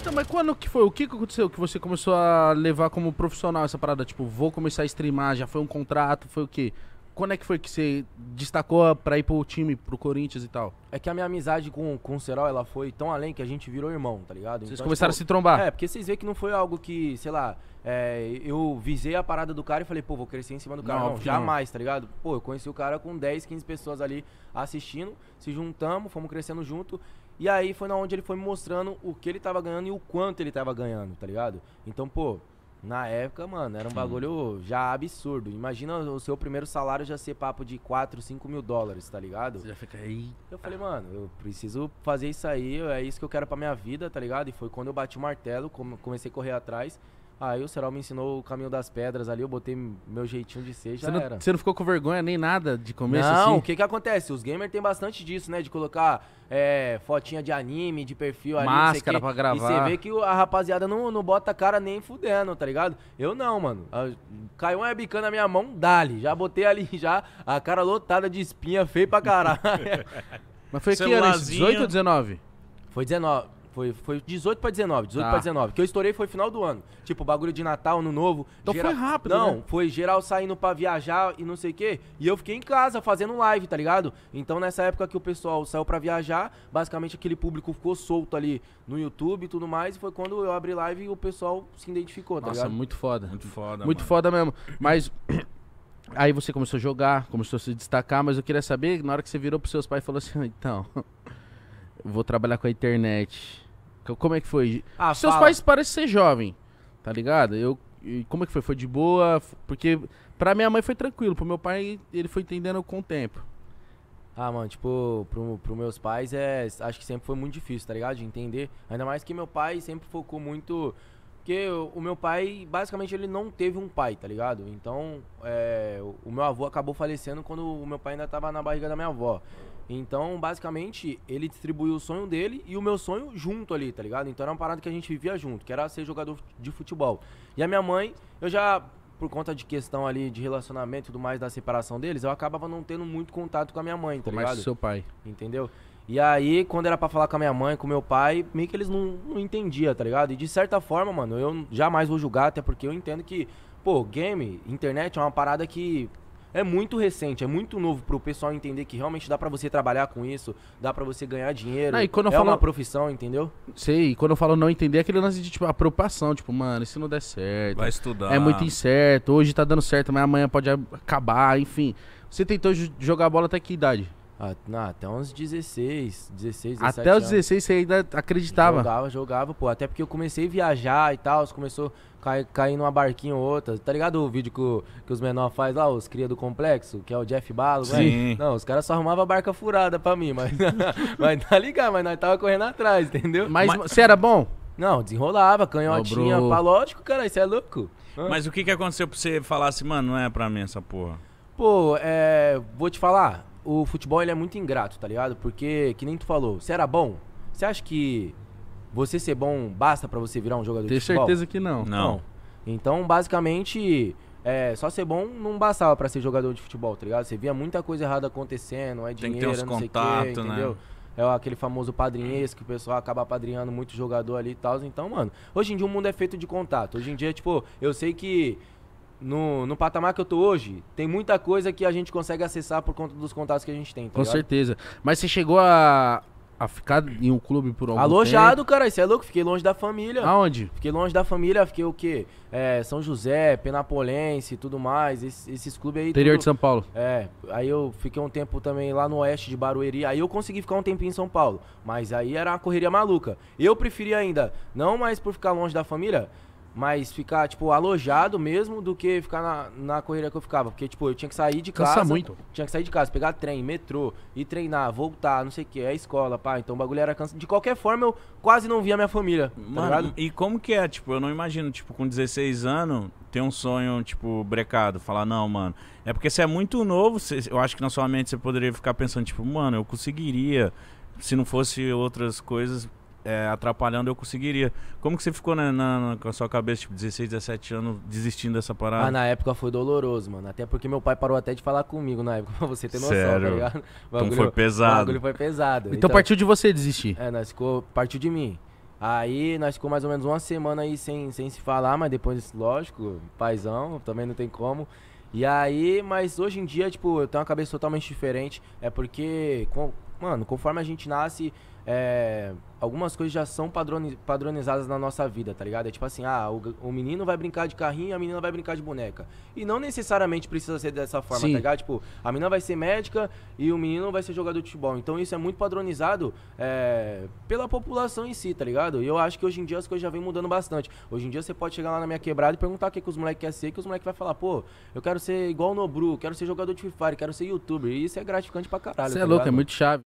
Então, mas quando que foi? O que aconteceu que você começou a levar como profissional essa parada? Tipo, vou começar a streamar, já foi um contrato, foi o quê? Quando é que foi que você destacou pra ir pro time, pro Corinthians e tal? É que a minha amizade com, com o Serol, ela foi tão além que a gente virou irmão, tá ligado? Vocês então, começaram tipo, a se trombar. É, porque vocês veem que não foi algo que, sei lá, é, eu visei a parada do cara e falei, pô, vou crescer em cima do cara. Não, não jamais, não. tá ligado? Pô, eu conheci o cara com 10, 15 pessoas ali assistindo, se juntamos, fomos crescendo junto. E aí foi na onde ele foi me mostrando o que ele tava ganhando e o quanto ele tava ganhando, tá ligado? Então, pô, na época, mano, era um bagulho já absurdo. Imagina o seu primeiro salário já ser papo de 4, 5 mil dólares, tá ligado? Você já fica aí. Eu falei, mano, eu preciso fazer isso aí, é isso que eu quero pra minha vida, tá ligado? E foi quando eu bati o martelo, comecei a correr atrás. Aí o Serol me ensinou o caminho das pedras ali, eu botei meu jeitinho de ser, já você não, era. Você não ficou com vergonha nem nada de começo não, assim? Não, o que que acontece? Os gamers tem bastante disso, né? De colocar é, fotinha de anime, de perfil ali. Máscara pra gravar. E você vê que a rapaziada não, não bota cara nem fudendo, tá ligado? Eu não, mano. Ah, caiu uma webcam na minha mão, dali. Já botei ali, já a cara lotada de espinha, feio pra caralho. Mas foi que ano? 18 ou 19? Foi 19. Foi, foi 18 pra 19, 18 tá. pra 19. Que eu estourei foi final do ano. Tipo, bagulho de Natal, no novo. Então geral... foi rápido, Não, né? foi geral saindo pra viajar e não sei o quê. E eu fiquei em casa fazendo live, tá ligado? Então nessa época que o pessoal saiu pra viajar, basicamente aquele público ficou solto ali no YouTube e tudo mais. E foi quando eu abri live e o pessoal se identificou, tá Nossa, ligado? muito foda. Muito foda. Muito mano. foda mesmo. Mas. Aí você começou a jogar, começou a se destacar, mas eu queria saber, na hora que você virou pros seus pais e falou assim, ah, então, vou trabalhar com a internet. Como é que foi? Ah, Seus fala. pais parecem ser jovem, tá ligado? Eu, como é que foi? Foi de boa? Porque pra minha mãe foi tranquilo, pro meu pai ele foi entendendo com o tempo. Ah, mano, tipo, pro, pro meus pais é. Acho que sempre foi muito difícil, tá ligado? De entender. Ainda mais que meu pai sempre focou muito. Porque o meu pai, basicamente, ele não teve um pai, tá ligado? Então, é, o meu avô acabou falecendo quando o meu pai ainda tava na barriga da minha avó. Então, basicamente, ele distribuiu o sonho dele e o meu sonho junto ali, tá ligado? Então era uma parada que a gente vivia junto, que era ser jogador de futebol. E a minha mãe, eu já, por conta de questão ali de relacionamento e tudo mais, da separação deles, eu acabava não tendo muito contato com a minha mãe, tá Como ligado? Mais seu pai. Entendeu? E aí, quando era para falar com a minha mãe, com meu pai, meio que eles não, não entendiam, tá ligado? E de certa forma, mano, eu jamais vou julgar, até porque eu entendo que, pô, game, internet é uma parada que é muito recente, é muito novo pro pessoal entender que realmente dá para você trabalhar com isso, dá para você ganhar dinheiro. Ah, é falo... uma profissão, entendeu? Sei, e quando eu falo não entender, é aquele lance de tipo, a preocupação, tipo, mano, isso não der certo. Vai estudar. É muito incerto, hoje tá dando certo, mas amanhã pode acabar, enfim. Você tentou jogar bola até que idade? Ah, não, até uns 16, 16, 17 Até os 16 você ainda acreditava? Jogava, jogava, pô. Até porque eu comecei a viajar e tal, começou a cair, cair numa barquinha ou outra. Tá ligado o vídeo que, o, que os menores faz lá, os cria do complexo, que é o Jeff Balo, Sim. Né? Não, os caras só arrumavam barca furada pra mim, mas, mas tá ligado, mas nós tava correndo atrás, entendeu? Mas, você era bom? Não, desenrolava, canhotinha, pá, lógico, cara, isso é louco. Mas o que que aconteceu pra você falar assim, mano, não é pra mim essa porra? Pô, é, vou te falar, o futebol ele é muito ingrato, tá ligado? Porque, que nem tu falou, você era bom? Você acha que você ser bom basta para você virar um jogador Tenho de futebol? Tenho certeza que não. Não. não. Então, basicamente, é, só ser bom não bastava para ser jogador de futebol, tá ligado? Você via muita coisa errada acontecendo, é dinheiro, Tem que ter uns não contato, sei o quê, né? entendeu? Né? É aquele famoso padrinhês que o pessoal acaba padrinhando muito jogador ali e tal. Então, mano, hoje em dia o mundo é feito de contato. Hoje em dia, tipo, eu sei que no, no patamar que eu tô hoje, tem muita coisa que a gente consegue acessar por conta dos contatos que a gente tem. Tá Com ligado? certeza. Mas você chegou a, a ficar em um clube por algum Alojado, tempo? cara, isso é louco. Fiquei longe da família. Aonde? Fiquei longe da família, fiquei o quê? É, São José, Penapolense e tudo mais. Esses, esses clubes aí. Interior tudo... de São Paulo. É. Aí eu fiquei um tempo também lá no oeste de Barueri. Aí eu consegui ficar um tempinho em São Paulo. Mas aí era uma correria maluca. Eu preferia ainda, não mais por ficar longe da família mas ficar, tipo, alojado mesmo do que ficar na, na correria que eu ficava. Porque, tipo, eu tinha que sair de casa. Cansa muito. Tinha que sair de casa, pegar trem, metrô, ir treinar, voltar, não sei o que, é escola, pá. Então o bagulho era cansa. De qualquer forma, eu quase não via minha família. Tá mano, tá e como que é? Tipo, eu não imagino, tipo, com 16 anos, ter um sonho, tipo, brecado. Falar, não, mano. É porque você é muito novo, você, eu acho que na sua mente você poderia ficar pensando, tipo, mano, eu conseguiria. Se não fosse outras coisas, é, atrapalhando, eu conseguiria. Como que você ficou na, na, com a sua cabeça, tipo, 16, 17 anos, desistindo dessa parada? Ah, na época foi doloroso, mano. Até porque meu pai parou até de falar comigo na época, pra você ter noção, tá Sério? tá ligado? Então bagulho, então foi pesado. O bagulho foi pesado. Então, então partiu de você desistir. É, nós ficou, partiu de mim. Aí nós ficou mais ou menos uma semana aí sem, sem se falar, mas depois, lógico, paizão, também não tem como. E aí, mas hoje em dia, tipo, eu tenho uma cabeça totalmente diferente. É porque, com, mano, conforme a gente nasce, é, algumas coisas já são padronizadas na nossa vida, tá ligado? É tipo assim, ah, o, o, menino vai brincar de carrinho, a menina vai brincar de boneca. E não necessariamente precisa ser dessa forma, Sim. tá ligado? Tipo, a menina vai ser médica e o menino vai ser jogador de futebol. Então isso é muito padronizado é, pela população em si, tá ligado? E eu acho que hoje em dia as coisas já vêm mudando bastante. Hoje em dia você pode chegar lá na minha quebrada e perguntar o que, que os moleques querem ser, que os moleques vão falar, pô, eu quero ser igual o Nobru, quero ser jogador de Free Fire, quero ser youtuber. E isso é gratificante pra caralho. Você tá é louco, é muito chave.